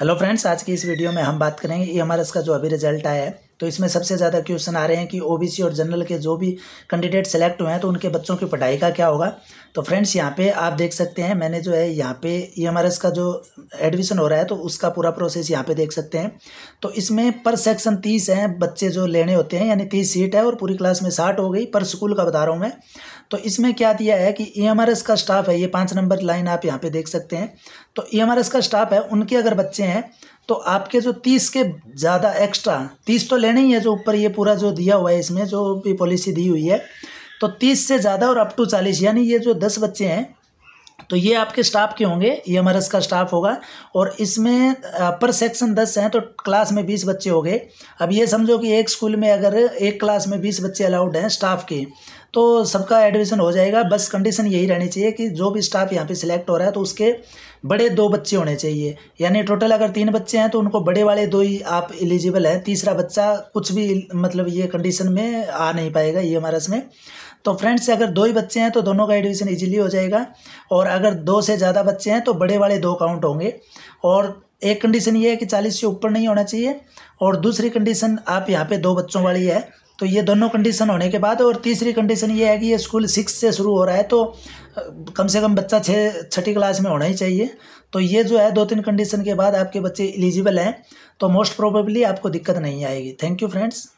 hello friends आज की इस वीडियो में हम बात करेंगे ई e का जो अभी रिजल्ट आया है तो इसमें सबसे ज़्यादा क्वेश्चन आ रहे हैं कि ओबीसी और जनरल के जो भी कैंडिडेट सेलेक्ट हुए हैं तो उनके बच्चों की पढ़ाई का क्या होगा तो फ्रेंड्स यहाँ पे आप देख सकते हैं मैंने जो है यहाँ पे ई e एम का जो एडमिशन हो रहा है तो उसका पूरा प्रोसेस यहाँ पे देख सकते हैं तो इसमें पर सेक्शन तीस हैं बच्चे जो लेने होते हैं यानी तीस सीट है और पूरी क्लास में साठ हो गई पर स्कूल का बता रहा हूँ मैं तो इसमें क्या दिया है कि ई e का स्टाफ है ये पाँच नंबर लाइन आप यहाँ पर देख सकते हैं तो ई एम आर एस का स्टाफ है उनके अगर बच्चे हैं तो आपके जो तीस के ज़्यादा एक्स्ट्रा तीस तो लेने ही है जो ऊपर ये पूरा जो दिया हुआ है इसमें जो भी पॉलिसी दी हुई है तो तीस से ज़्यादा और अप टू चालीस यानी ये जो दस बच्चे हैं तो ये आपके स्टाफ के होंगे ये हमारा इसका स्टाफ होगा और इसमें पर सेक्शन दस हैं तो क्लास में बीस बच्चे हो गए अब ये समझो कि एक स्कूल में अगर एक क्लास में बीस बच्चे अलाउड हैं स्टाफ के तो सबका एडमिशन हो जाएगा बस कंडीशन यही रहनी चाहिए कि जो भी स्टाफ यहाँ पे सिलेक्ट हो रहा है तो उसके बड़े दो बच्चे होने चाहिए यानी टोटल अगर तीन बच्चे हैं तो उनको बड़े वाले दो ही आप एलिजिबल हैं तीसरा बच्चा कुछ भी मतलब ये कंडीशन में आ नहीं पाएगा ये हमारा इसमें तो फ्रेंड्स अगर दो ही बच्चे हैं तो दोनों का एडमिशन ईजिली हो जाएगा और अगर दो से ज़्यादा बच्चे हैं तो बड़े वाले दो काउंट होंगे और एक कंडीशन ये है कि चालीस से ऊपर नहीं होना चाहिए और दूसरी कंडीशन आप यहाँ पे दो बच्चों वाली है तो ये दोनों कंडीशन होने के बाद और तीसरी कंडीशन ये है कि ये स्कूल सिक्स से शुरू हो रहा है तो कम से कम बच्चा छः छठी क्लास में होना ही चाहिए तो ये जो है दो तीन कंडीशन के बाद आपके बच्चे एलिजिबल हैं तो मोस्ट प्रोबेबली आपको दिक्कत नहीं आएगी थैंक यू फ्रेंड्स